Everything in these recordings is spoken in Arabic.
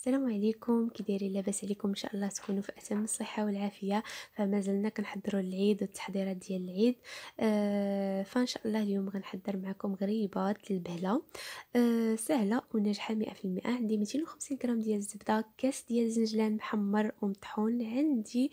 السلام عليكم كي دايرين لاباس عليكم ان شاء الله تكونوا في اتم الصحه والعافيه فمازلنا كنحضروا العيد والتحضيرات ديال العيد آه فان شاء الله اليوم غنحضر معكم غريبات للبهله آه سهله وناجحه 100% عندي 250 غرام ديال الزبده كاس ديال الزنجلان محمر ومطحون عندي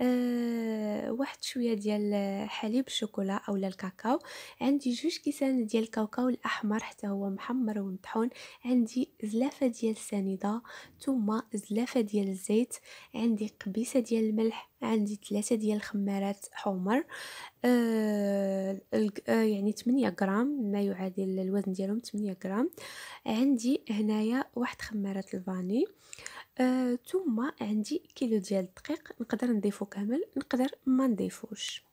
آه واحد شويه ديال حليب الشوكولا اولا الكاكاو عندي جوج كيسان ديال الكاوكاو الاحمر حتى هو محمر ومطحون عندي زلافه ديال السنيده ثم زلافه ديال الزيت عندي قبيسه ديال الملح عندي ثلاثة ديال الخمارات حمر آه, آه، يعني 8 غرام ما يعادل الوزن ديالهم 8 غرام عندي هنايا واحد خمارات الفاني آه ثم عندي كيلو ديال الدقيق نقدر نضيفو كامل نقدر ما نضيفوش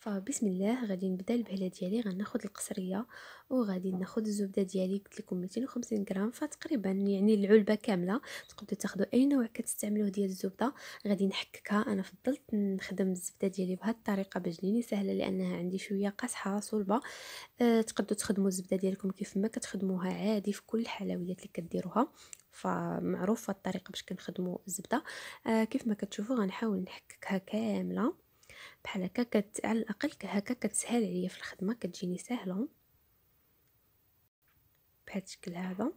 فبسم الله غادي نبدا البهله ديالي غناخذ القصريه وغادي ناخذ الزبده ديالي قلت لكم 250 غرام فتقريبا يعني العلبه كامله تقدروا تاخذوا اي نوع كتستعملوه ديال الزبده غادي نحككها انا فضلت نخدم الزبده ديالي بهذه الطريقه بجليني سهله لانها عندي شويه قاصحه صلبه أه تقدروا تخدموا الزبده ديالكم كيف ما كتخدموها عادي في كل الحلويات اللي كديروها فمعروفه الطريقه باش كنخدموا الزبده أه كيف ما كتشوفوا غنحاول نحككها كامله بحال هكا كت على الاقل هكا كتسهل عليا في الخدمه كتجيني ساهله بهذا الشكل هذا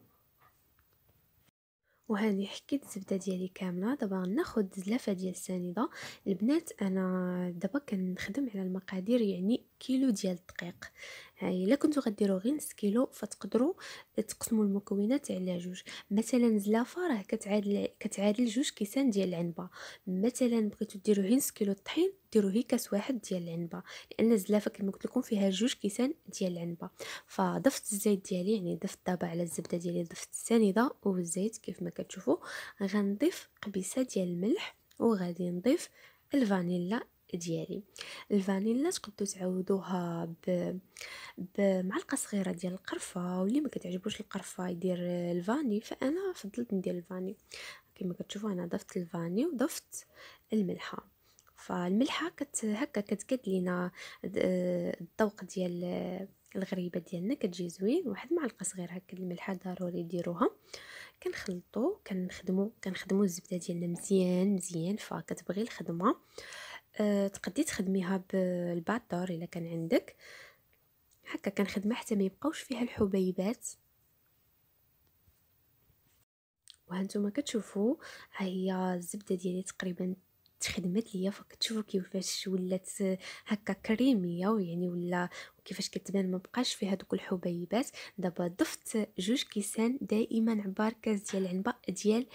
وهاني حكيت الزبده ديالي كامله دابا ناخذ زلافه ديال السنيده البنات انا دابا كنخدم على المقادير يعني كيلو ديال الدقيق يعني الا كنتو غديروا غير نص كيلو فتقدروا تقسموا المكونات على جوج مثلا زلافه راه كتعادل كتعادل جوج كيسان ديال العنبه مثلا بغيتو ديروا غير نص كيلو الطحين ديروا هي كاس واحد ديال العنبه لان الزلافه كما قلت لكم فيها جوج كيسان ديال العنبه فضفت الزيت ديالي يعني ضفت طابع على الزبده ديالي ضفت السنيده والزيت كيف ما كتشوفوا غنضيف قبيسه ديال الملح وغادي نضيف الفانيلا ديالي الفانيلا تقدروا تعوضوها بمعلقه صغيره ديال القرفه واللي ما كتعجبوش القرفه يدير الفاني فانا فضلت ندير الفاني كما كتشوفوا انا ضفت الفاني وضفت الملحه فالملحه كت هكا كتقد لينا الذوق ديال الغريبه ديالنا كتجي زوين واحد معلقه صغيره هكا الملحه ضروري ديروها كنخلطو كنخدمو كنخدمو الزبده ديالنا مزيان مزيان فكتبغي الخدمه آه، تقدي تخدميها بالباتور الا كان عندك هكا كنخدمها حتى ما يبقاوش فيها الحبيبات وهانتوما كتشوفوا ها هي الزبده ديالي تقريبا تخدمت ليا فكتشوفوا كيفاش ولات هكا كريميه ويعني ولا كيفاش كتبان ما بقاش فيها دوك الحبيبات دابا ضفت جوج كيسان دائما عبار كاس ديال العنبه ديال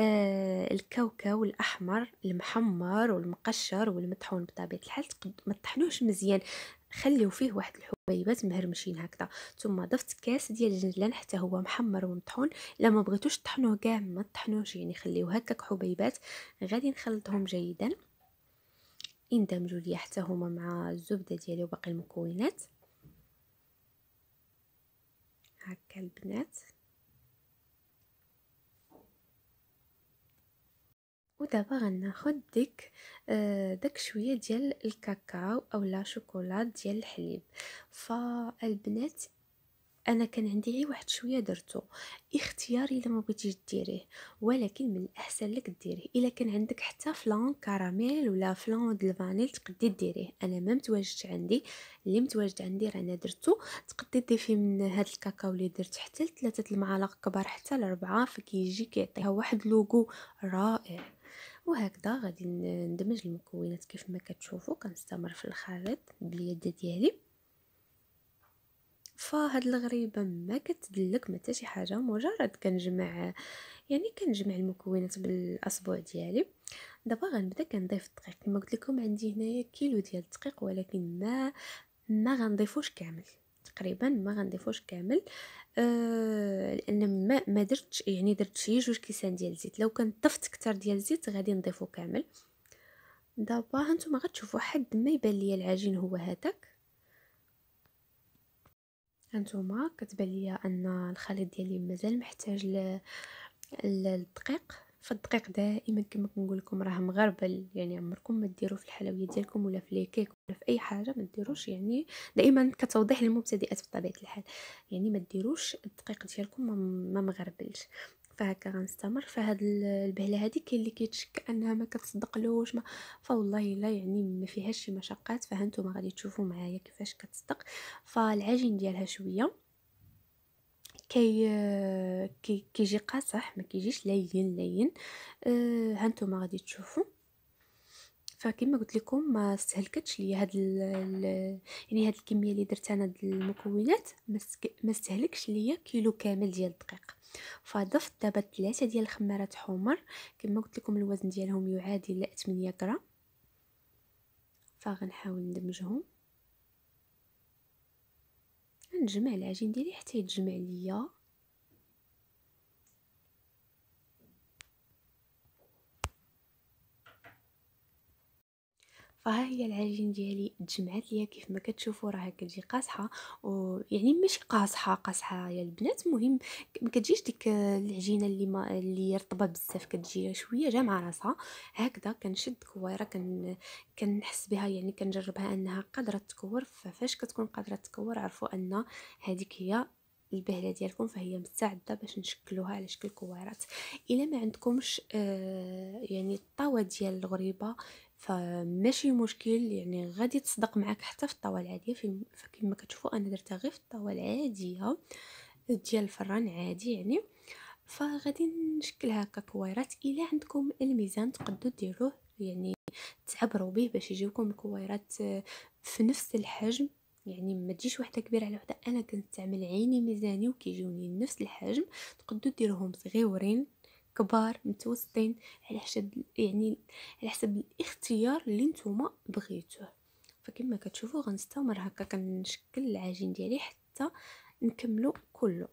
آه الكاوكاو الاحمر المحمر والمقشر والمطحون بطبيعه الحال ما تطحنوش مزيان خليو فيه واحد الحب حبيبات مهرمشين هكذا ثم ضفت كاس ديال الجنجلان حتى هو محمر ومطحون الا ما بغيتوش طحنوه كاع ما طحنوش يعني خليوه هكاك حبيبات غادي نخلطهم جيدا اندمجوا ليا حتى هما مع الزبده ديالي وباقي المكونات هكا البنات ودابا غناخد ديك آه، داك شويه ديال الكاكاو اولا شوكولات ديال الحليب فالبنات انا كان عندي غير واحد شويه درتو اختياري الا ما بغيتيش ديريه ولكن من الاحسن لك ديريه الا كان عندك حتى فلان كراميل ولا فلان د الفانيل تقدي ديريه انا ما متواجدش عندي اللي متواجد عندي رانا درتو تقدي ضيفي من هاد الكاكاو اللي درت حتى لثلاثه المعالق كبار حتى لربعه فكيجي كيعطيها واحد لوغو رائع وهكذا غادي ندمج المكونات كيف ما كتشوفوا كنستمر في الخليط باليد ديالي فهاد الغريبه ما كتدلك ما شي حاجه مجرد كنجمع يعني كنجمع المكونات بالاصبع ديالي دابا غنبدا كنضيف الدقيق كما قلت لكم عندي هنايا كيلو ديال الدقيق ولكن ما ما غنضيفوش كامل تقريبا ما غنضيفوش كامل آه لان ما, ما درتش يعني درت شي جوج كيسان ديال الزيت لو كان ضفت كتر ديال الزيت غادي نضيفو كامل دابا هانتوما غتشوفوا حد ما يبان ليا العجين هو هذاك هانتوما كتبان ليا ان الخليط ديالي مازال محتاج ل... في الدقيق دائما كما كنقول لكم راه مغربل يعني عمركم ما ديروا في الحلويات ديالكم ولا في ليكيك ولا في اي حاجه ما ديروش يعني دائما كتوضيح للمبتدئات بطبيعه الحال يعني ما ديروش الدقيق ديالكم ما مغربلش فهكا غنستمر فهاد البهله هادي كاين اللي كيتشك انها ما كتصدقلوش ما فوالله لا يعني ما فيهاش شي مشقات فهانتوما غادي تشوفوا معايا كيفاش كتصدق فالعجين ديالها شويه كي آه، كي كيجي قاصح ما كيجيش لين لين آه هانتوما غادي تشوفوا فكما قلت لكم ما استهلكتش ليا هاد يعني هاد الكميه اللي درت انا هاد المكونات ما استهلكش ليا كيلو كامل ديال الدقيق فضفت دابا ثلاثه ديال الخمارات حمر كما قلت لكم الوزن ديالهم يعادل 8 غرام فغنحاول ندمجهم نجمع العجين ديالي حتى يتجمع ليا فها هي العجين ديالي تجمعات ليا كيف ما كتشوفوا راه كتجي قاصحه ويعني ماشي قاصحه قاصحه يا البنات المهم ما كتجيش ديك العجينه اللي ما اللي رطبه بزاف كتجي شويه جامعه راسها هكذا كنشد كويره كن كنحس بها يعني كنجربها انها قادره تكور فاش كتكون قادره تكور عرفوا ان هذيك هي البهله ديالكم فهي مستعده باش نشكلوها على شكل كويرات الا ما عندكمش آه يعني الطاوه ديال الغريبه فماشي مشكل يعني غادي تصدق معاك حتى في الطاوه العاديه فكما كتشوفوا انا درتها غير في الطاوه العاديه ديال الفران عادي يعني فغادي نشكل هكا كويرات الا عندكم الميزان تقدروا ديروه يعني تعبروا به باش يجيوكم الكويرات آه، في نفس الحجم يعني ما تجيش وحده كبيره على وحده انا كنستعمل عيني ميزاني وكيجوني نفس الحجم تقدروا ديروهم صغيورين كبار متوسطين على حسب يعني على حسب الاختيار اللي نتوما بغيتوه فكما كتشوفوا غنستمر هكا كنشكل العجين ديالي حتى نكملو كله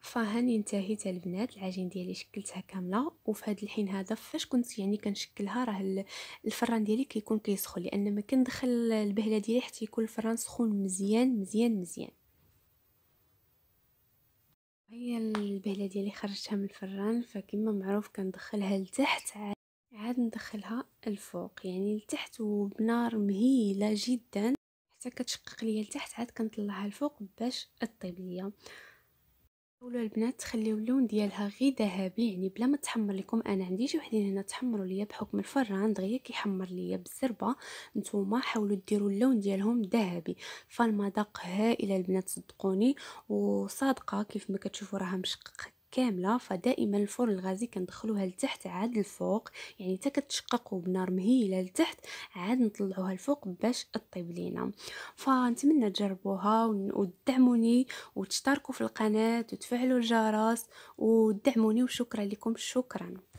فهاني انتهيت البنات العجين ديالي شكلتها كامله وفي هذا الحين هذا فاش كنت يعني كنشكلها راه الفران ديالي كيكون كيسخن لان ما كندخل البهله ديالي حتى يكون الفران سخون مزيان مزيان مزيان هي البهله ديالي خرجتها من الفران فكما معروف كندخلها لتحت عاد ندخلها الفوق يعني لتحت وبنار مهيله جدا حتى كتشقق ليا لتحت عاد كنطلعها الفوق باش طيب ليا حاولوا البنات تخليو اللون ديالها غي ذهبي يعني بلا ما تحمر لكم انا عندي شي وحدين هنا تحمروا ليا بحكم الفران دغيا كيحمر ليا بالزربه نتوما حاولوا ديروا اللون ديالهم ذهبي فالمذاق هائل البنات صدقوني وصادقه كيف ما كتشوفوا راها مشققه كامله فدائما الفرن الغازي كندخلوها لتحت عاد الفوق يعني حتى كتشققو بنار مهيله لتحت عاد نطلعوها الفوق باش طيب لينا فنتمنى تجربوها وتدعموني وتشتركوا في القناه وتفعلوا الجرس ودعموني وشكرا لكم شكرا